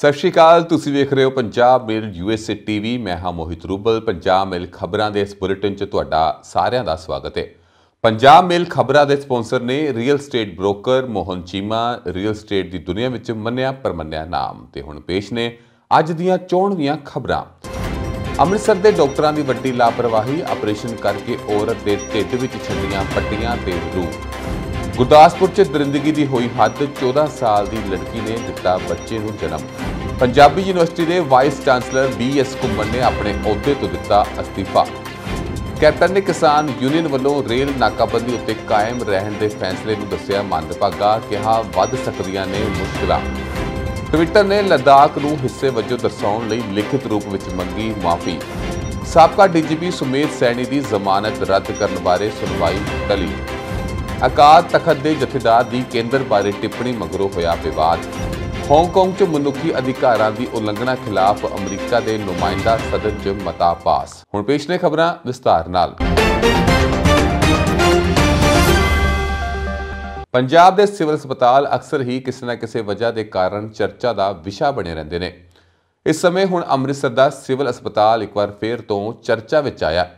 ਸਤਿ ਸ਼੍ਰੀ ਅਕਾਲ ਤੁਸੀਂ ਵੇਖ ਰਹੇ ਹੋ ਪੰਜਾਬ ਮੇਲ ਯੂਐਸਏ ਟੀਵੀ ਮੈਂ ਹਾਂ ਮੋਹਿਤ ਰੂਬਲ ਪੰਜਾਬ ਮੇਲ ਖਬਰਾਂ ਦੇ ਇਸ ਬੁਲੇਟਿਨ 'ਚ ਤੁਹਾਡਾ ਸਾਰਿਆਂ ਦਾ ਸਵਾਗਤ ਹੈ ਪੰਜਾਬ ਮੇਲ ਖਬਰਾਂ ਦੇ ਸਪਾਂਸਰ ਨੇ real estate broker Mohan Cheema real estate ਦੀ ਦੁਨੀਆ ਵਿੱਚ ਮੰਨਿਆ ਪਰਮੰਨਿਆ ਨਾਮ ਤੇ ਹੁਣ ਪੇਸ਼ ਨੇ ਅੱਜ ਦੀਆਂ ਚੋਣਵੀਆਂ ਖਬਰਾਂ ਅੰਮ੍ਰਿਤਸਰ ਦੇ ਡਾਕਟਰਾਂ ਦੀ ਵੱਡੀ ਲਾਪਰਵਾਹੀ ਆਪਰੇਸ਼ਨ ਕਰਕੇ ਔਰਤ ਦੇ ਢਿੱਡ ਵਿੱਚ ਛੱਡੀਆਂ ਪੱਟੀਆਂ ਤੇ ਰੂ ਗੁਰਦਾਸਪੁਰ 'ਚ ਦਰਿੰਦਗੀ ਦੀ ਹੋਈ ਹੱਦ 14 ਸਾਲ ਦੀ ਲੜਕੀ ਨੇ ਦਿੱਤਾ ਬੱਚੇ ਨੂੰ ਜਨਮ ਪੰਜਾਬੀ ਯੂਨੀਵਰਸਿਟੀ ਦੇ vice chancellor B S Kumman ਨੇ ਆਪਣੇ ਅਹੁਦੇ ਤੋਂ ਦਿੱਤਾ ਅਸਤੀਫਾ ਕੈਪਟਨ ਨੇ ਕਿਸਾਨ ਯੂਨੀਅਨ ਵੱਲੋਂ ਰੇਲ ਨਾਕਾਬੰਦੀ ਉੱਤੇ ਕਾਇਮ ਰਹਿਣ ਦੇ ਫੈਸਲੇ ਨੂੰ ਦੱਸਿਆ ਮੰਦਭਾਗਾ ਕਿਹਾ ਵੱਧ ਸਕਦੀਆਂ ਨੇ ਮੁਸ਼ਕਲਾਂ ਟਵਿੱਟਰ ਨੇ ਲਦਾਖ ਨੂੰ ਹਿੱਸੇ ਵਜੋਂ ਦਰਸਾਉਣ ਲਈ ਲਿਖਤ ਰੂਪ ਵਿੱਚ ਮੰਗੀ ਮਾਫੀ ਸਾਬਕਾ ਡੀਜੀਪੀ ਸੁਮੇਧ ਸੈਣੀ ਦੀ ਜ਼ਮਾਨਤ ਰੱਦ ਕਰਨ ਬਾਰੇ ਸੁਣਵਾਈ ਟਲੀ ਅਕਾਦ ਤਖਤ ਦੇ ਜਥੇਦਾਰ ਦੀ ਕੇਂਦਰ ਬਾਰੇ ਟਿੱਪਣੀ ਮਗਰੋਂ ਹੋਇਆ ਵਿਵਾਦ ਹਾਂਗਕਾਂਗ 'ਚ ਮਨੁੱਖੀ ਅਧਿਕਾਰਾਂ ਦੀ ਉਲੰਘਣਾ ਖਿਲਾਫ ਅਮਰੀਕਾ ਦੇ ਨੁਮਾਇੰਦਾ ਸਦਨ 'ਚ ਮਤਾ ਪਾਸ ਹੁਣ ਪੇਸ਼ ਨੇ ਖਬਰਾਂ ਵਿਸਤਾਰ ਨਾਲ ਪੰਜਾਬ ਦੇ ਸਿਵਲ ਹਸਪਤਾਲ ਅਕਸਰ ਹੀ ਕਿਸੇ ਨਾ ਕਿਸੇ ਵਜ੍ਹਾ ਦੇ ਕਾਰਨ ਚਰਚਾ ਦਾ ਵਿਸ਼ਾ ਬਣੇ ਰਹਿੰਦੇ ਨੇ ਇਸ ਸਮੇਂ ਹੁਣ ਅੰਮ੍ਰਿਤਸਰ ਦਾ ਸਿਵਲ ਹਸਪਤਾਲ ਇੱਕ ਵਾਰ ਫੇਰ ਤੋਂ ਚਰਚਾ ਵਿੱਚ ਆਇਆ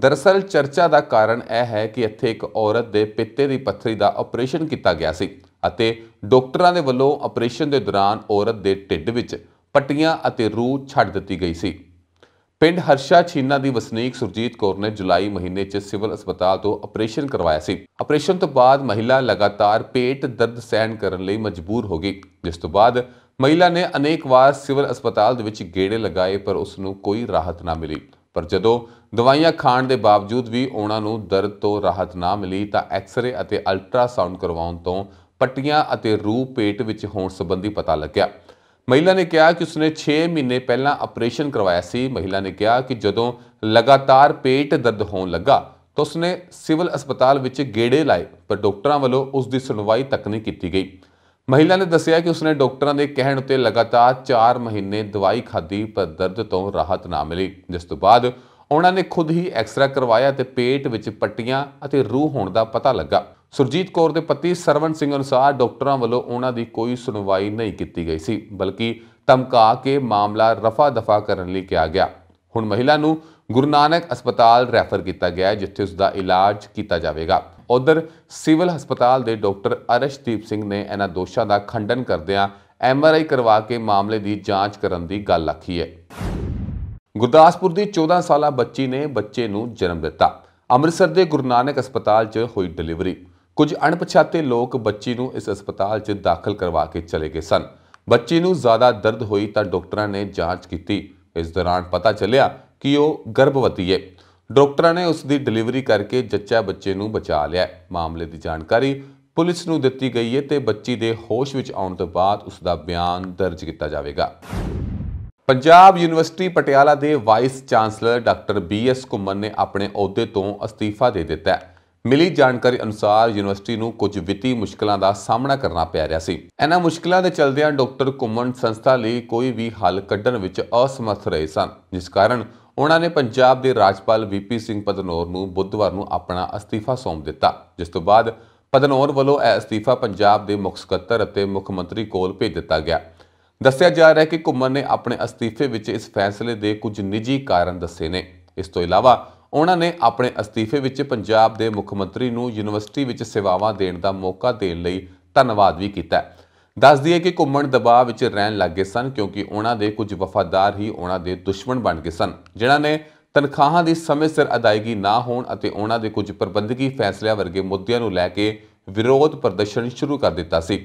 ਦਰਸਲ ਚਰਚਾ ਦਾ ਕਾਰਨ ਇਹ ਹੈ ਕਿ ਇੱਥੇ ਇੱਕ ਔਰਤ ਦੇ ਪਿੱਤੇ ਦੀ ਪੱਥਰੀ ਦਾ ਆਪਰੇਸ਼ਨ ਕੀਤਾ ਗਿਆ ਸੀ ਅਤੇ ਡਾਕਟਰਾਂ ਦੇ ਵੱਲੋਂ ਆਪਰੇਸ਼ਨ ਦੇ ਦੌਰਾਨ ਔਰਤ ਦੇ ਢਿੱਡ ਵਿੱਚ ਪੱਟੀਆਂ ਅਤੇ ਰੂਹ ਛੱਡ ਦਿੱਤੀ ਗਈ ਸੀ ਪਿੰਡ ਹਰਸ਼ਾ ਛੀਨਾ ਦੀ ਵਸਨੀਕ ਸੁਰਜੀਤ ਕੌਰ ਨੇ ਜੁਲਾਈ ਮਹੀਨੇ 'ਚ ਸਿਵਲ ਹਸਪਤਾਲ ਤੋਂ ਆਪਰੇਸ਼ਨ ਕਰਵਾਇਆ ਸੀ ਆਪਰੇਸ਼ਨ ਤੋਂ ਬਾਅਦ ਮਹਿਲਾ ਲਗਾਤਾਰ ਪੇਟ ਦਰਦ ਸਹਿਣ ਕਰਨ ਲਈ ਮਜਬੂਰ ਹੋ ਗਈ ਜਿਸ ਤੋਂ ਬਾਅਦ ਮਹਿਲਾ ਨੇ ਅਨੇਕ ਵਾਰ ਸਿਵਲ ਹਸਪਤਾਲ ਦੇ ਵਿੱਚ ਗੇੜੇ ਲਗਾਏ ਪਰ ਉਸ ਨੂੰ ਕੋਈ ਰਾਹਤ ਨਾ ਮਿਲੀ ਪਰ ਜਦੋਂ ਦਵਾਈਆਂ ਖਾਣ ਦੇ ਬਾਵਜੂਦ ਵੀ ਉਹਨਾਂ ਨੂੰ ਦਰਦ ਤੋਂ ਰਾਹਤ ਨਾ ਮਿਲੀ ਤਾਂ ਐਕਸ-ਰੇ ਅਤੇ ਅਲਟਰਾਸਾਊਂਡ ਕਰਵਾਉਣ ਤੋਂ ਪੱਟੀਆਂ ਅਤੇ ਰੂਹ ਪੇਟ ਵਿੱਚ ਹੋਣ ਸੰਬੰਧੀ ਪਤਾ ਲੱਗਿਆ ਮਹਿਲਾ ਨੇ ਕਿਹਾ ਕਿ ਉਸਨੇ 6 ਮਹੀਨੇ ਪਹਿਲਾਂ ਆਪਰੇਸ਼ਨ ਕਰਵਾਇਆ ਸੀ ਮਹਿਲਾ ਨੇ ਕਿਹਾ ਕਿ ਜਦੋਂ ਲਗਾਤਾਰ ਪੇਟ ਦਰਦ ਹੋਣ ਲੱਗਾ ਤਾਂ ਉਸਨੇ ਸਿਵਲ ਹਸਪਤਾਲ ਵਿੱਚ ਗੇੜੇ ਲਾਏ ਪਰ ਡਾਕਟਰਾਂ ਵੱਲੋਂ ਉਸ ਦੀ ਸੁਣਵਾਈ ਤੱਕ ਨਹੀਂ ਕੀਤੀ ਗਈ ਮਹਿਲਾ ਨੇ ਦੱਸਿਆ ਕਿ ਉਸਨੇ ਡਾਕਟਰਾਂ ਦੇ ਕਹਿਣ ਉਤੇ ਲਗਾਤਾਰ 4 ਮਹੀਨੇ ਦਵਾਈ ਖਾਧੀ ਪਰ ਦਰਦ ਤੋਂ ਰਾਹਤ ਨਾ ਮਿਲੀ ਜਿਸ ਤੋਂ ਬਾਅਦ ਉਹਨਾਂ ਨੇ ਖੁਦ ਹੀ ਐਕਸਰਾ ਕਰਵਾਇਆ ਤੇ ਪੇਟ ਵਿੱਚ ਪੱਟੀਆਂ ਅਤੇ ਰੂਹ ਹੋਣ ਦਾ ਪਤਾ ਲੱਗਾ ਸੁਰਜੀਤ ਕੌਰ ਦੇ ਪਤੀ ਸਰਵਨ ਸਿੰਘ ਅਨੁਸਾਰ ਡਾਕਟਰਾਂ ਵੱਲੋਂ ਉਹਨਾਂ ਦੀ ਕੋਈ ਸੁਣਵਾਈ ਨਹੀਂ ਕੀਤੀ ਗਈ ਸੀ ਬਲਕਿ ਧਮਕਾ ਕੇ ਮਾਮਲਾ ਰਫਾ ਦਫਾ ਕਰਨ ਲਈ ਕਿਹਾ ਗਿਆ ਹੁਣ ਮਹਿਲਾ ਨੂੰ ਗੁਰੂ ਨਾਨਕ ਹਸਪਤਾਲ ਰੈਫਰ ਕੀਤਾ ਗਿਆ ਜਿੱਥੇ ਉਸ ਦਾ ਇਲਾਜ ਕੀਤਾ ਜਾਵੇਗਾ ਉਧਰ ਸਿਵਲ ਹਸਪਤਾਲ ਦੇ ਡਾਕਟਰ ਅਰਸ਼ਦੀਪ ਸਿੰਘ ਨੇ ਇਹਨਾਂ ਦੋਸ਼ਾਂ ਦਾ ਖੰਡਨ ਕਰਦਿਆਂ ਐਮਆਰਆਈ ਕਰਵਾ ਕੇ ਮਾਮਲੇ ਦੀ ਜਾਂਚ ਕਰਨ ਦੀ ਗੱਲ ਆਖੀ ਹੈ ਗੁਰਦਾਸਪੁਰ ਦੀ 14 ਸਾਲਾ ਬੱਚੀ ਨੇ ਬੱਚੇ ਨੂੰ ਜਨਮ ਦਿੱਤਾ ਅੰਮ੍ਰਿਤਸਰ ਦੇ ਗੁਰੂ ਨਾਨਕ ਹਸਪਤਾਲ 'ਚ ਹੋਈ ਡਿਲੀਵਰੀ ਕੁਝ ਅਣਪਛਾਤੇ ਲੋਕ ਬੱਚੀ ਨੂੰ ਇਸ ਹਸਪਤਾਲ 'ਚ ਦਾਖਲ ਕਰਵਾ ਕੇ ਚਲੇ ਗਏ ਸਨ ਬੱਚੀ ਨੂੰ ਜ਼ਿਆਦਾ ਦਰਦ ਹੋਈ ਤਾਂ ਡਾਕਟਰਾਂ ਨੇ ਜਾਂਚ ਕੀਤੀ ਇਸ ਦੌਰਾਨ ਪਤਾ ਚੱਲਿਆ ਕਿ ਉਹ ਗਰਭਵਤੀ ਹੈ ਡਾਕਟਰਾਂ ਨੇ ਉਸ ਦੀ ਡਿਲੀਵਰੀ ਕਰਕੇ ਜੱਚਾ ਬੱਚੇ ਨੂੰ ਬਚਾ ਲਿਆ ਮਾਮਲੇ ਦੀ ਜਾਣਕਾਰੀ ਪੁਲਿਸ ਨੂੰ ਦਿੱਤੀ ਗਈ ਹੈ ਤੇ ਬੱਚੀ ਦੇ ਹੋਸ਼ ਵਿੱਚ ਆਉਣ ਤੋਂ ਬਾਅਦ ਉਸ ਦਾ ਬਿਆਨ ਦਰਜ ਕੀਤਾ ਜਾਵੇਗਾ ਪੰਜਾਬ ਯੂਨੀਵਰਸਿਟੀ ਪਟਿਆਲਾ ਦੇ vice chancellor doctor B S Kuman ਨੇ ਆਪਣੇ ਅਹੁਦੇ ਤੋਂ ਅਸਤੀਫਾ ਦੇ ਦਿੱਤਾ ਹੈ ਮਿਲੀ ਜਾਣਕਾਰੀ ਅਨੁਸਾਰ ਯੂਨੀਵਰਸਿਟੀ ਨੂੰ ਕੁਝ ਵਿੱਤੀ ਮੁਸ਼ਕਲਾਂ ਦਾ ਸਾਹਮਣਾ ਕਰਨਾ ਪੈ ਰਿਹਾ ਸੀ ਇਹਨਾਂ ਮੁਸ਼ਕਲਾਂ ਦੇ ਚਲਦਿਆਂ ਡਾਕਟਰ ਕੁਮਨ ਸੰਸਥਾ ਲਈ ਕੋਈ ਵੀ ਹੱਲ ਕੱਢਣ ਵਿੱਚ ਅਸਮਰਥ ਰਹੇ ਸਨ ਜਿਸ ਕਾਰਨ ਉਹਨਾਂ ਨੇ ਪੰਜਾਬ ਦੇ ਰਾਜਪਾਲ ਵੀਪੀ ਸਿੰਘ ਪਦਨੌਰ ਨੂੰ ਬੁੱਧਵਾਰ ਨੂੰ ਆਪਣਾ ਅਸਤੀਫਾ ਸੌਂਪ ਦਿੱਤਾ ਜਿਸ ਤੋਂ ਬਾਅਦ ਪਦਨੌਰ ਵੱਲੋਂ ਇਹ ਅਸਤੀਫਾ ਪੰਜਾਬ ਦੇ ਮੁੱਖ ਸਕੱਤਰ ਅਤੇ ਮੁੱਖ ਮੰਤਰੀ ਕੋਲ ਭੇਜ ਦਿੱਤਾ ਗਿਆ ਦੱਸਿਆ ਜਾ ਰਿਹਾ ਹੈ ਕਿ ਘੁੰਮਣ ਨੇ ਆਪਣੇ ਅਸਤੀਫੇ ਵਿੱਚ ਇਸ ਫੈਸਲੇ ਦੇ ਕੁਝ ਨਿੱਜੀ ਕਾਰਨ ਦੱਸੇ ਨੇ ਇਸ ਤੋਂ ਇਲਾਵਾ ਉਹਨਾਂ ਨੇ ਆਪਣੇ ਅਸਤੀਫੇ ਵਿੱਚ ਪੰਜਾਬ ਦੇ ਮੁੱਖ ਮੰਤਰੀ ਨੂੰ ਯੂਨੀਵਰਸਿਟੀ ਵਿੱਚ ਸੇਵਾਵਾਂ ਦੇਣ ਦਾ ਮੌਕਾ ਦੇਣ ਲਈ ਧੰਨਵਾਦ ਵੀ ਕੀਤਾ ਹੈ ਦੱਸਦੀ ਹੈ ਕਿ ਘੁੰਮਣ ਦਬਾਅ ਵਿੱਚ ਰਹਿਣ ਲੱਗੇ ਸਨ ਕਿਉਂਕਿ ਉਹਨਾਂ ਦੇ ਕੁਝ ਵਫਾਦਾਰ ਹੀ ਉਹਨਾਂ ਦੇ ਦੁਸ਼ਮਣ ਬਣ ਗਏ ਸਨ ਜਿਨ੍ਹਾਂ ਨੇ ਤਨਖਾਹਾਂ ਦੀ ਸਮੇਂ ਸਿਰ ਅਦਾਇਗੀ ਨਾ ਹੋਣ ਅਤੇ ਉਹਨਾਂ ਦੇ ਕੁਝ ਪ੍ਰਬੰਧਕੀ ਫੈਸਲਿਆਂ ਵਰਗੇ ਮੁੱਦਿਆਂ ਨੂੰ ਲੈ ਕੇ ਵਿਰੋਧ ਪ੍ਰਦਰਸ਼ਨ ਸ਼ੁਰੂ ਕਰ ਦਿੱਤਾ ਸੀ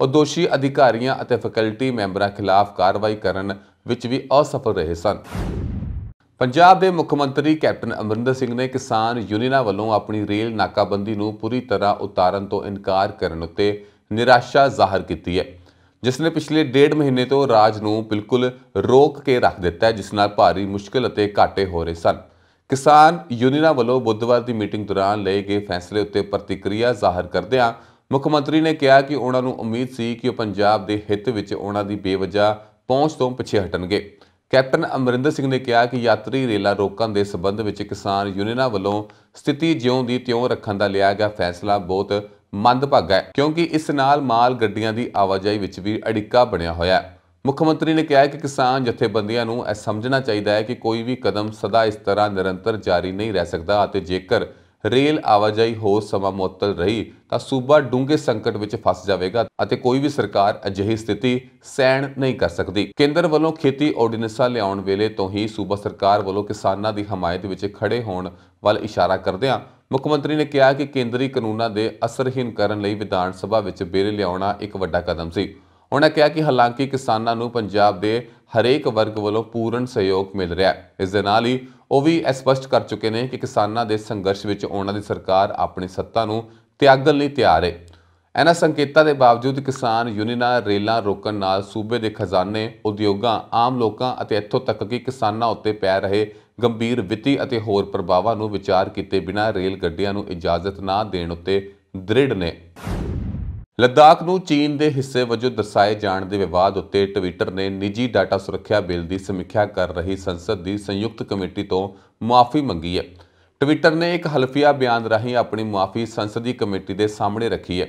ਉਹ ਦੋਸ਼ੀ ਅਧਿਕਾਰੀਆਂ ਅਤੇ ਫੈਕਲਟੀ ਮੈਂਬਰਾਂ ਖਿਲਾਫ ਕਾਰਵਾਈ ਕਰਨ ਵਿੱਚ ਵੀ ਅਸਫਲ ਰਹੇ ਸਨ ਪੰਜਾਬ ਦੇ ਮੁੱਖ ਮੰਤਰੀ ਕੈਪਟਨ ਅਮਰਿੰਦਰ ਸਿੰਘ ਨੇ ਕਿਸਾਨ ਯੂਨੀਅਨਾਂ ਵੱਲੋਂ ਆਪਣੀ ਰੇਲ ਨਾਕਾਬੰਦੀ ਨੂੰ ਪੂਰੀ ਤਰ੍ਹਾਂ ਉਤਾਰਨ ਤੋਂ ਇਨਕਾਰ ਕਰਨ ਉੱਤੇ ਨਿਰਾਸ਼ਾ ਜ਼ਾਹਰ ਕੀਤੀ ਹੈ ਜਿਸ ਨੇ ਪਿਛਲੇ ਡੇਢ ਮਹੀਨੇ ਤੋਂ ਰਾਜ ਨੂੰ ਬਿਲਕੁਲ ਰੋਕ ਕੇ ਰੱਖ ਦਿੱਤਾ ਹੈ ਜਿਸ ਨਾਲ ਭਾਰੀ ਮੁਸ਼ਕਲ ਅਤੇ ਘਾਟੇ ਹੋ ਰਹੇ ਸਨ ਕਿਸਾਨ ਯੂਨੀਅਨਾਂ ਵੱਲੋਂ ਬੁੱਧਵਾਰ ਦੀ ਮੀਟਿੰਗ ਦੌਰਾਨ ਲਏ ਗਏ ਫੈਸਲੇ ਉੱਤੇ ਪ੍ਰਤੀਕਿਰਿਆ ਜ਼ਾਹਰ ਕਰਦਿਆਂ ਮੁੱਖ ਮੰਤਰੀ ਨੇ ਕਿਹਾ ਕਿ ਉਹਨਾਂ ਨੂੰ ਉਮੀਦ ਸੀ ਕਿ ਉਹ ਪੰਜਾਬ ਦੇ ਹਿੱਤ ਵਿੱਚ ਉਹਨਾਂ ਦੀ ਬੇਵਜ੍ਹਾ ਪਹੁੰਚ ਤੋਂ ਪਿੱਛੇ ਹਟਣਗੇ ਕੈਪਟਨ ਅਮਰਿੰਦਰ ਸਿੰਘ ਨੇ ਕਿਹਾ ਕਿ ਯਾਤਰੀ ਰੇਲਾ ਰੋਕਣ ਦੇ ਸਬੰਧ ਵਿੱਚ ਕਿਸਾਨ ਯੂਨੀਅਨਾਂ ਵੱਲੋਂ ਸਥਿਤੀ ਜਿਉਂ ਦੀ ਤਿਉਂ ਰੱਖਣ ਦਾ ਲਿਆ ਗਿਆ ਫੈਸਲਾ ਬਹੁਤ ਮੰਦਭਾਗਾ ਹੈ ਕਿਉਂਕਿ ਇਸ ਨਾਲ ਮਾਲ ਗੱਡੀਆਂ ਦੀ ਆਵਾਜਾਈ ਵਿੱਚ ਵੀ ਅੜਿੱਕਾ ਬਣਿਆ ਹੋਇਆ ਹੈ ਮੁੱਖ ਮੰਤਰੀ ਨੇ ਕਿਹਾ ਕਿ ਕਿਸਾਨ ਜਥੇਬੰਦੀਆਂ ਨੂੰ ਇਹ ਸਮਝਣਾ ਚਾਹੀਦਾ ਹੈ ਕਿ ਕੋਈ ਵੀ ਕਦਮ ਸਦਾ ਇਸ ਤਰ੍ਹਾਂ ਨਿਰੰਤਰ ਜਾਰੀ ਨਹੀਂ ਰਹਿ ਸਕਦਾ ਅਤੇ ਜੇਕਰ ਰੇਲ ਆਵਾਜਾਈ ਹੋ ਸਮਾਂ ਮੁਅੱਤਲ ਰਹੀ ਤਾਂ ਸੂਬਾ ਡੂੰਘੇ ਸੰਕਟ ਵਿੱਚ ਫਸ ਜਾਵੇਗਾ ਅਤੇ ਕੋਈ ਵੀ ਸਰਕਾਰ ਅਜਿਹੀ ਸਥਿਤੀ ਸਹਿਣ ਨਹੀਂ ਕਰ ਸਕਦੀ ਕੇਂਦਰ ਵੱਲੋਂ ਖੇਤੀ ਆਰਡੀਨੈਂਸਾਂ ਲਿਆਉਣ ਵੇਲੇ ਤੋਂ ਹੀ ਸੂਬਾ ਸਰਕਾਰ ਵੱਲੋਂ ਕਿਸਾਨਾਂ ਦੀ ਹਮਾਇਤ ਵਿੱਚ ਖੜੇ ਹੋਣ ਵੱਲ ਇਸ਼ਾਰਾ ਕਰਦਿਆਂ ਮੁੱਖ ਮੰਤਰੀ ਨੇ ਕਿਹਾ ਕਿ ਕੇਂਦਰੀ ਕਾਨੂੰਨਾਂ ਦੇ ਅਸਰਹੀਨ ਕਰਨ ਲਈ ਵਿਧਾਨ ਸਭਾ ਵਿੱਚ ਬਿੱਲ ਲਿਆਉਣਾ ਇੱਕ ਵੱਡਾ ਕਦਮ ਸੀ ਉਹਨਾਂ ਕਿਹਾ ਕਿ ਹਾਲਾਂਕਿ ਕਿਸਾਨਾਂ ਨੂੰ ਪੰਜਾਬ ਦੇ ਹਰੇਕ ਵਰਗ ਵੱਲੋਂ ਪੂਰਨ ਸਹਿਯੋਗ ਮਿਲ ਰਿਹਾ ਹੈ ਇਸ ਦੇ ਨਾਲ ਹੀ ਉਹ ਵੀ ਸਪਸ਼ਟ ਕਰ ਚੁੱਕੇ ਨੇ ਕਿ ਕਿਸਾਨਾਂ ਦੇ ਸੰਘਰਸ਼ ਵਿੱਚ ਉਹਨਾਂ ਦੀ ਸਰਕਾਰ ਆਪਣੀ ਸੱਤਾ ਨੂੰ ਤਿਆਗਣ ਲਈ ਤਿਆਰ ਹੈ ਇਹਨਾਂ ਸੰਕੇਤਾਂ ਦੇ ਬਾਵਜੂਦ ਕਿਸਾਨ ਯੂਨੀਅਨਾਂ ਰੇਲਾਂ ਰੋਕਣ ਨਾਲ ਸੂਬੇ ਦੇ ਖਜ਼ਾਨੇ ਉਦਯੋਗਾਂ ਆਮ ਲੋਕਾਂ ਅਤੇ ਇੱਥੋਂ ਤੱਕ ਕਿ ਕਿਸਾਨਾਂ ਉੱਤੇ ਪੈ ਰਹੇ ਗੰਭੀਰ ਵਿੱਤੀ ਅਤੇ ਹੋਰ ਪ੍ਰਭਾਵਾਂ ਨੂੰ ਵਿਚਾਰ ਕੀਤੇ ਬਿਨਾਂ ਰੇਲ ਗੱਡੀਆਂ ਨੂੰ ਇਜਾਜ਼ਤ ਨਾ ਦੇਣ ਉੱਤੇ ਦ੍ਰਿੜ ਨੇ ਲੱਦਾਖ ਨੂੰ ਚੀਨ ਦੇ ਹਿੱਸੇ ਵਜੋਂ ਦਰਸਾਏ ਜਾਣ ਦੇ ਵਿਵਾਦ ਉੱਤੇ ਟਵਿੱਟਰ ਨੇ ਨਿੱਜੀ ਡਾਟਾ ਸੁਰੱਖਿਆ ਬਿੱਲ ਦੀ ਸਮੀਖਿਆ ਕਰ ਰਹੀ ਸੰਸਦ ਦੀ ਸੰਯੁਕਤ ਕਮੇਟੀ ਤੋਂ ਮਾਫੀ ਮੰਗੀ ਹੈ ਟਵਿੱਟਰ ਨੇ ਇੱਕ ਹਲਫੀਆ ਬਿਆਨ ਰਾਹੀਂ ਆਪਣੀ ਮਾਫੀ ਸੰਸਦੀ ਕਮੇਟੀ ਦੇ ਸਾਹਮਣੇ ਰੱਖੀ ਹੈ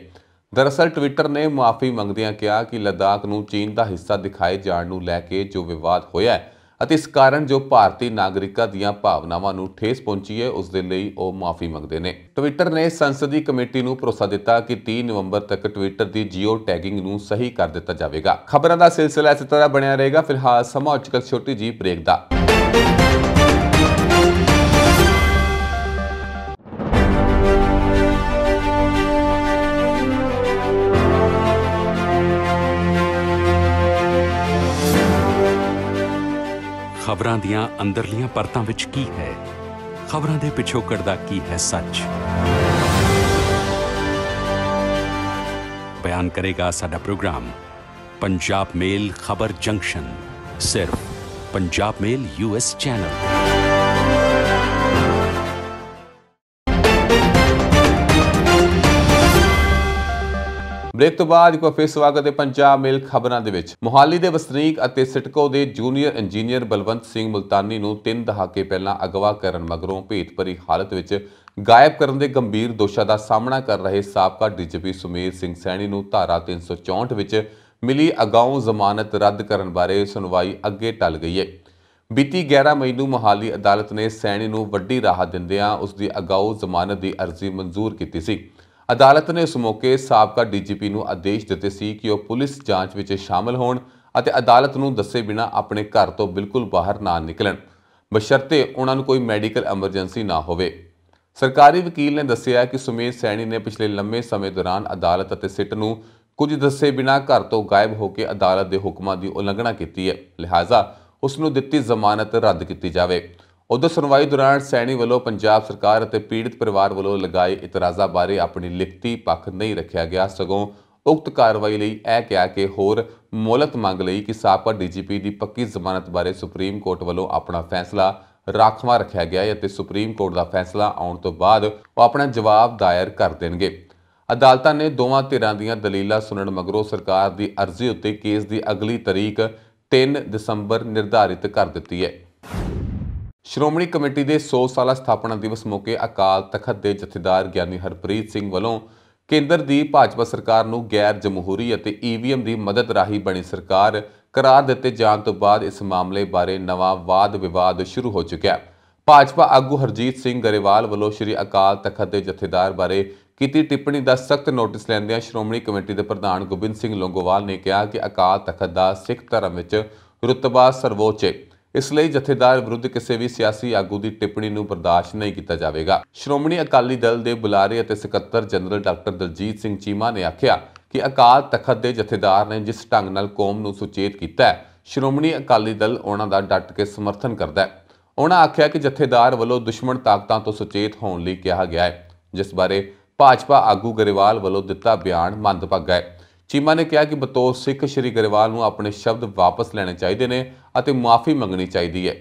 ਦਰਅਸਲ ਟਵਿੱਟਰ ਨੇ ਮਾਫੀ ਮੰਗਦਿਆਂ ਕਿਹਾ ਕਿ ਲੱਦਾਖ ਨੂੰ ਚੀਨ ਦਾ ਹਿੱਸਾ ਦਿਖਾਏ ਜਾਣ ਨੂੰ ਲੈ ਕੇ ਜੋ ਵਿਵਾਦ ਹੋਇਆ ਹੈ ਅਤੇ ਇਸ ਕਾਰਨ ਜੋ ਭਾਰਤੀ ਨਾਗਰਿਕਾਂ ਦੀਆਂ ਭਾਵਨਾਵਾਂ ਨੂੰ ਠੇਸ ਪਹੁੰਚੀ ਹੈ ਉਸ ਦੇ ਲਈ ਉਹ ਮਾਫੀ ਮੰਗਦੇ ਨੇ ਟਵਿੱਟਰ ਨੇ ਸੰਸਦੀ ਕਮੇਟੀ ਨੂੰ ਭਰੋਸਾ ਦਿੱਤਾ ਕਿ 30 ਨਵੰਬਰ ਤੱਕ ਟਵਿੱਟਰ ਦੀ ਜੀਓ ਟੈਗਿੰਗ ਨੂੰ ਸਹੀ ਕਰ ਦਿੱਤਾ ਜਾਵੇਗਾ ਖਬਰਾਂ ਦਾ ਸਿਲਸਿਲਾ ਇਸ ਤਰ੍ਹਾਂ ਬਣਿਆ ਰਹੇਗਾ ਫਿਲਹਾਲ ਸਮਾਂ ਕੱਲ ਛੋਟੀ ਜੀ ਬ੍ਰੇਕ ਦਾ ਖਬਰਾਂ ਦੀਆਂ ਅੰਦਰਲੀਆਂ ਪਰਤਾਂ ਵਿੱਚ ਕੀ ਹੈ ਖਬਰਾਂ ਦੇ ਪਿਛੋਕੜ ਦਾ ਕੀ ਹੈ ਸੱਚ ਬਿਆਨ ਕਰੇਗਾ ਸਾਡਾ ਪ੍ਰੋਗਰਾਮ ਪੰਜਾਬ ਮੇਲ ਖਬਰ ਜੰਕਸ਼ਨ ਸਿਰਫ Punjab mail US channel break ਤੋਂ ਬਾਅਦ ਕੋ ਫੇਰ ਸਵਾਗਤ ਹੈ ਪੰਜਾਬ ਮੇਲ ਖਬਰਾਂ ਦੇ ਵਿੱਚ ਮੁਹਾਲੀ ਦੇ ਵਸਨੀਕ ਅਤੇ ਸਿਟਕੋ ਦੇ ਜੂਨੀਅਰ ਇੰਜੀਨੀਅਰ ਬਲਵੰਤ ਸਿੰਘ ਮਲਤਾਨੀ ਨੂੰ ਤਿੰਨ ਦਹਾਕੇ ਪਹਿਲਾਂ ਅਗਵਾ ਕਰਨ ਮਗਰੋਂ ਭਰੀ ਹਾਲਤ ਵਿੱਚ ਗਾਇਬ ਕਰਨ ਦੇ ਗੰਭੀਰ ਦੋਸ਼ਾਂ ਦਾ ਸਾਹਮਣਾ ਕਰ ਰਹੇ ਸਾਬਕਾ ਡੀਜੀਪੀ ਸੁਮੇਰ ਸਿੰਘ ਸੈਣੀ ਨੂੰ ਧਾਰਾ 364 ਵਿੱਚ ਮਿਲੀ ਅਗਾਉਂ ਜ਼ਮਾਨਤ ਰੱਦ ਕਰਨ ਬਾਰੇ ਸੁਣਵਾਈ ਅੱਗੇ ਟਲ ਗਈ ਹੈ ਬੀਤੀ 11 ਮਈ ਨੂੰ ਮੁਹਾਲੀ ਅਦਾਲਤ ਨੇ ਸੈਣੀ ਨੂੰ ਵੱਡੀ ਰਾਹਤ ਦਿੰਦਿਆਂ ਉਸ ਦੀ ਅਗਾਉਂ ਜ਼ਮਾਨਤ ਦੀ ਅਰਜ਼ੀ ਮਨਜ਼ੂਰ ਕੀਤੀ ਸੀ ਅਦਾਲਤ ਨੇ ਇਸ ਮੌਕੇ ਸਾਬਕਾ ਡੀਜੀਪੀ ਨੂੰ ਆਦੇਸ਼ ਦਿੱਤੇ ਸੀ ਕਿ ਉਹ ਪੁਲਿਸ ਜਾਂਚ ਵਿੱਚ ਸ਼ਾਮਲ ਹੋਣ ਅਤੇ ਅਦਾਲਤ ਨੂੰ ਦੱਸੇ ਬਿਨਾ ਆਪਣੇ ਘਰ ਤੋਂ ਬਿਲਕੁਲ ਬਾਹਰ ਨਾ ਨਿਕਲਣ ਬਸ਼ਰਤੇ ਉਹਨਾਂ ਨੂੰ ਕੋਈ ਮੈਡੀਕਲ ਐਮਰਜੈਂਸੀ ਨਾ ਹੋਵੇ ਸਰਕਾਰੀ ਵਕੀਲ ਨੇ ਦੱਸਿਆ ਕਿ ਸੁਮੇਧ ਸੈਣੀ ਨੇ ਪਿਛਲੇ ਲੰਮੇ ਸਮੇਂ ਦੌਰਾਨ ਅਦਾਲਤ ਅਤੇ ਸਿੱਟ ਨੂੰ ਕੁਝ ਦੱਸੇ ਬਿਨਾ ਘਰ ਤੋਂ ਗਾਇਬ ਹੋ ਕੇ ਅਦਾਲਤ ਦੇ ਹੁਕਮਾਂ ਦੀ ਉਲੰਘਣਾ ਕੀਤੀ ਹੈ ਲਿਹਾਜ਼ਾ ਉਸ ਨੂੰ ਦਿੱਤੀ ਜ਼ਮਾਨਤ ਰੱਦ ਕੀਤੀ ਜਾਵੇ ਉਧਰ ਸੁਣਵਾਈ ਦੌਰਾਨ ਸੈਣੀ ਵੱਲੋਂ ਪੰਜਾਬ ਸਰਕਾਰ ਅਤੇ ਪੀੜਤ ਪਰਿਵਾਰ ਵੱਲੋਂ ਲਗਾਏ ਇਤਰਾਜ਼ਾਂ ਬਾਰੇ ਆਪਣੀ ਲਿਖਤੀ ਪੱਖ ਨਹੀਂ ਰੱਖਿਆ ਗਿਆ ਸਗੋਂ ਉਕਤ ਕਾਰਵਾਈ ਲਈ ਇਹ ਕਿਹਾ ਕਿ ਹੋਰ ਮੌਲਤ ਮੰਗ ਲਈ ਕਿ ਸਾਬਕਾ ਡੀਜੀਪੀ ਦੀ ਪੱਕੀ ਜ਼ਮਾਨਤ ਬਾਰੇ ਸੁਪਰੀਮ ਕੋਰਟ ਵੱਲੋਂ ਆਪਣਾ ਫੈਸਲਾ ਰਾਖਵਾ ਰੱਖਿਆ ਗਿਆ ਹੈ ਅਤੇ ਸੁਪਰੀਮ ਕੋਰਟ ਦਾ ਫੈਸਲਾ ਆਉਣ ਤੋਂ ਬਾਅਦ ਉਹ ਆਪਣਾ ਜਵਾਬ ਦਾਇਰ ਕਰ ਦੇਣਗੇ ਅਦਾਲਤਾਂ ਨੇ ਦੋਵਾਂ ਧਿਰਾਂ ਦੀਆਂ ਦਲੀਲਾਂ ਸੁਣਨ ਮਗਰੋਂ ਸਰਕਾਰ ਦੀ ਅਰਜ਼ੀ ਉੱਤੇ ਕੇਸ ਦੀ ਅਗਲੀ ਤਰੀਕ 3 ਦਸੰਬਰ ਨਿਰਧਾਰਿਤ ਕਰ ਦਿੱਤੀ ਹੈ ਸ਼੍ਰੋਮਣੀ ਕਮੇਟੀ ਦੇ 100 ਸਾਲਾ ਸਥਾਪਨਾ ਦਿਵਸ ਮੌਕੇ ਅਕਾਲ ਤਖਤ ਦੇ ਜਥੇਦਾਰ ਗਿਆਨੀ ਹਰਪ੍ਰੀਤ ਸਿੰਘ ਵੱਲੋਂ ਕੇਂਦਰ ਦੀ ਭਾਜਪਾ ਸਰਕਾਰ ਨੂੰ ਗੈਰ ਜਮਹੂਰੀ ਅਤੇ ਈਵੀਐਮ ਦੀ ਮਦਦ ਰਾਹੀਂ ਬਣੀ ਸਰਕਾਰ ਕਰਾਰ ਦਿੱਤੇ ਜਾਣ ਤੋਂ ਬਾਅਦ ਇਸ ਮਾਮਲੇ ਬਾਰੇ ਨਵਾਂ ਵਾਦ-ਵਿਵਾਦ ਸ਼ੁਰੂ ਹੋ ਚੁੱਕਿਆ ਹੈ ਭਾਜਪਾ ਆਗੂ ਹਰਜੀਤ ਸਿੰਘ ਗਰੇਵਾਲ ਵੱਲੋਂ ਸ਼੍ਰੀ ਅਕਾਲ ਤਖਤ ਦੇ ਜਥੇਦਾਰ ਬਾਰੇ ਕੀਤੀ ਟਿੱਪਣੀ ਦਾ ਸਖਤ ਨੋਟਿਸ ਲੈਂਦਿਆਂ ਸ਼੍ਰੋਮਣੀ ਕਮੇਟੀ ਦੇ ਪ੍ਰਧਾਨ ਗੋਬਿੰਦ ਸਿੰਘ ਲੋਂਗੋਵਾਲ ਨੇ ਕਿਹਾ ਕਿ ਅਕਾਲ ਤਖਤ ਦਾ ਸਿੱਖ ਧਰਮ ਵਿੱਚ ਰਤਬਾ ਸਰਵੋੱਚ ਹੈ ਇਸ ਲਈ ਜਥੇਦਾਰ ਵਿਰੁੱਧ ਕਿਸੇ ਵੀ ਸਿਆਸੀ ਆਗੂ ਦੀ ਟਿੱਪਣੀ ਨੂੰ ਬਰਦਾਸ਼ਤ ਨਹੀਂ ਕੀਤਾ ਜਾਵੇਗਾ ਸ਼੍ਰੋਮਣੀ ਅਕਾਲੀ ਦਲ ਦੇ ਬੁਲਾਰੇ ਅਤੇ ਸਕੱਤਰ ਜਨਰਲ ਡਾਕਟਰ ਦਲਜੀਤ ਸਿੰਘ ਚੀਮਾ ਨੇ ਆਖਿਆ ਕਿ ਅਕਾਲ ਤਖਤ ਦੇ ਜਥੇਦਾਰ ਨੇ ਜਿਸ ਢੰਗ ਨਾਲ ਕੌਮ ਨੂੰ ਸੁਚੇਤ ਕੀਤਾ ਸ਼੍ਰੋਮਣੀ ਅਕਾਲੀ ਦਲ ਉਹਨਾਂ ਦਾ ਡਟ ਕੇ ਸਮਰਥਨ ਕਰਦਾ ਹੈ ਉਹਨਾਂ ਆਖਿਆ ਕਿ ਜਥੇਦਾਰ ਵੱਲੋਂ ਦੁਸ਼ਮਣ ਤਾਕਤਾਂ ਤੋਂ ਸੁਚੇਤ ਹੋਣ ਲਈ ਕਿਹਾ ਗਿਆ ਹੈ ਜਿਸ ਬਾਰੇ ਭਾਜਪਾ ਆਗੂ ਗਰੇਵਾਲ ਵੱਲੋਂ ਦਿੱਤਾ ਬਿਆਨ ਮੰਦਭਾਗਾ ਹੈ ਚੀਮਾ ਨੇ ਕਿਹਾ ਕਿ ਬਤੌਰ ਸਿੱਖ ਸ਼੍ਰੀ ਗਰੇਵਾਲ ਨੂੰ ਆਪਣੇ ਸ਼ਬਦ ਵਾਪਸ ਲੈਣੇ ਚਾਹੀਦੇ ਨੇ ਅਤੇ ਮਾਫੀ ਮੰਗਣੀ ਚਾਹੀਦੀ ਹੈ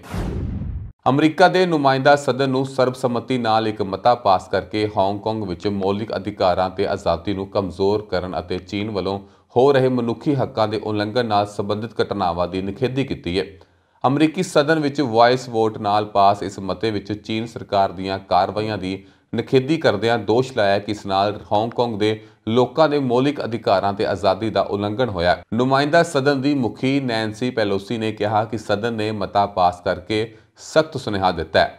ਅਮਰੀਕਾ ਦੇ ਨੁਮਾਇੰਦਾ ਸਦਨ ਨੂੰ ਸਰਬਸੰਮਤੀ ਨਾਲ ਇੱਕ ਮਤਾ ਪਾਸ ਕਰਕੇ ਹਾਂਗਕਾਂਗ ਵਿੱਚ ਮੌਲਿਕ ਅਧਿਕਾਰਾਂ ਤੇ ਆਜ਼ਾਦੀ ਨੂੰ ਕਮਜ਼ੋਰ ਕਰਨ ਅਤੇ ਚੀਨ ਵੱਲੋਂ ਹੋ ਰਹੇ ਮਨੁੱਖੀ ਹੱਕਾਂ ਦੇ ਉਲੰਘਣ ਨਾਲ ਸੰਬੰਧਿਤ ਘਟਨਾਵਾਂ ਦੀ ਨਿਖੇਧੀ ਕੀਤੀ ਹੈ ਅਮਰੀਕੀ ਸਦਨ ਵਿੱਚ ਵਾਇਸ ਵੋਟ ਨਾਲ ਪਾਸ ਇਸ ਮਤੇ ਵਿੱਚ ਚੀਨ ਸਰਕਾਰ ਦੀਆਂ ਕਾਰਵਾਈਆਂ ਦੀ ਨਖੇਦੀ ਕਰਦਿਆਂ ਦੋਸ਼ ਲਾਇਆ ਕਿ ਇਸ ਨਾਲ ਹਾਂਗਕਾਂਗ ਦੇ ਲੋਕਾਂ ਦੇ ਮੌਲਿਕ ਅਧਿਕਾਰਾਂ ਤੇ ਆਜ਼ਾਦੀ ਦਾ ਉਲੰਘਣ ਹੋਇਆ ਨੁਮਾਇੰਦਾ ਸਦਨ ਦੀ ਮੁਖੀ ਨੈਂਸੀ ਪੈਲੋਸੀ ਨੇ ਕਿਹਾ ਕਿ ਸਦਨ ਨੇ ਮਤਾ ਪਾਸ ਕਰਕੇ ਸਖਤ ਸੁਨੇਹਾ ਦਿੱਤਾ ਹੈ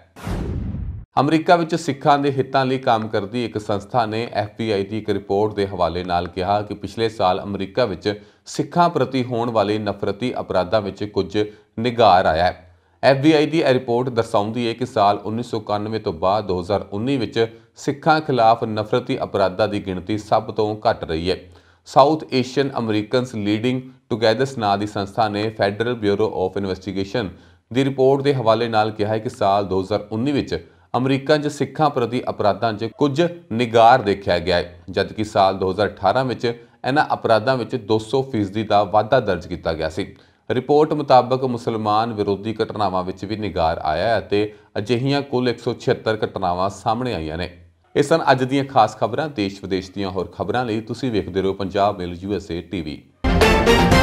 ਅਮਰੀਕਾ ਵਿੱਚ ਸਿੱਖਾਂ ਦੇ ਹਿੱਤਾਂ ਲਈ ਕੰਮ ਕਰਦੀ ਇੱਕ ਸੰਸਥਾ ਨੇ ਐਫਬੀਆਈ ਦੀ ਇੱਕ ਰਿਪੋਰਟ ਦੇ ਹਵਾਲੇ ਨਾਲ ਕਿਹਾ ਕਿ ਪਿਛਲੇ ਸਾਲ ਅਮਰੀਕਾ ਵਿੱਚ ਸਿੱਖਾਂ ਪ੍ਰਤੀ ਹੋਣ ਵਾਲੇ ਨਫ਼ਰਤੀ ਅਪਰਾਧਾਂ ਵਿੱਚ ਕੁਝ ਨਿਗਾਰ ਆਇਆ ਹੈ ਐਫਬੀਆਈ ਦੀ ਰਿਪੋਰਟ ਦਰਸਾਉਂਦੀ ਹੈ ਕਿ ਸਾਲ 1991 ਤੋਂ ਬਾਅਦ 2019 ਵਿੱਚ ਸਿੱਖਾਂ ਖਿਲਾਫ ਨਫ਼ਰਤੀ ਅਪਰਾਧਾਂ ਦੀ ਗਿਣਤੀ ਸਭ ਤੋਂ ਘੱਟ ਰਹੀ ਹੈ South Asian Americans leading togethers ਨਾਂ ਦੀ ਸੰਸਥਾ ਨੇ ਫੈਡਰਲ ਬਿਊਰੋ ਆਫ ਇਨਵੈਸਟੀਗੇਸ਼ਨ ਦੀ ਰਿਪੋਰਟ ਦੇ ਹਵਾਲੇ ਨਾਲ ਕਿਹਾ ਹੈ ਕਿ ਸਾਲ 2019 ਵਿੱਚ ਅਮਰੀਕਾ 'ਚ ਸਿੱਖਾਂ ਪ੍ਰਤੀ ਅਪਰਾਧਾਂ 'ਚ ਕੁਝ ਨਿਗਾਰ ਦੇਖਿਆ ਗਿਆ ਹੈ ਜਦਕਿ ਸਾਲ 2018 ਵਿੱਚ ਇਹਨਾਂ ਅਪਰਾਧਾਂ ਵਿੱਚ 200 ਦਾ ਵਾਧਾ ਦਰਜ ਕੀਤਾ ਗਿਆ ਸੀ ਰਿਪੋਰਟ ਮੁਤਾਬਕ ਮੁਸਲਮਾਨ ਵਿਰੋਧੀ ਘਟਨਾਵਾਂ ਵਿੱਚ ਵੀ ਨਿਗਾਰ ਆਇਆ ਅਤੇ ਅਜਿਹੀਆਂ ਕੁੱਲ 176 ਘਟਨਾਵਾਂ ਸਾਹਮਣੇ ਆਈਆਂ ਨੇ ਇਸ ਹਨ ਅੱਜ ਦੀਆਂ ਖਾਸ ਖਬਰਾਂ ਦੇਸ਼ ਵਿਦੇਸ਼ ਦੀਆਂ ਹੋਰ ਖਬਰਾਂ ਲਈ ਤੁਸੀਂ ਵੇਖਦੇ ਰਹੋ ਪੰਜਾਬ ਮੇਲ ਯੂਐਸਏ ਟੀਵੀ